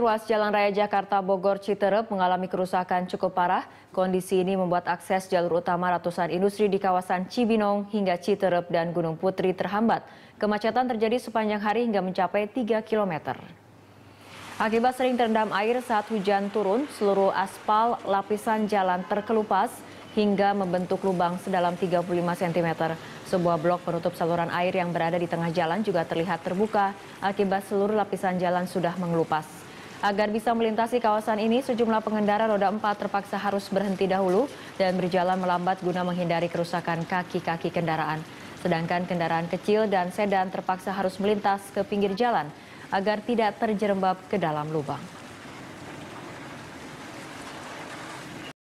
Ruas Jalan Raya Jakarta Bogor Citerep mengalami kerusakan cukup parah. Kondisi ini membuat akses jalur utama ratusan industri di kawasan Cibinong hingga Citerep dan Gunung Putri terhambat. Kemacetan terjadi sepanjang hari hingga mencapai 3 km. Akibat sering terendam air saat hujan turun, seluruh aspal lapisan jalan terkelupas hingga membentuk lubang sedalam 35 cm. Sebuah blok penutup saluran air yang berada di tengah jalan juga terlihat terbuka akibat seluruh lapisan jalan sudah mengelupas. Agar bisa melintasi kawasan ini, sejumlah pengendara roda 4 terpaksa harus berhenti dahulu dan berjalan melambat guna menghindari kerusakan kaki-kaki kendaraan. Sedangkan kendaraan kecil dan sedan terpaksa harus melintas ke pinggir jalan agar tidak terjerembab ke dalam lubang.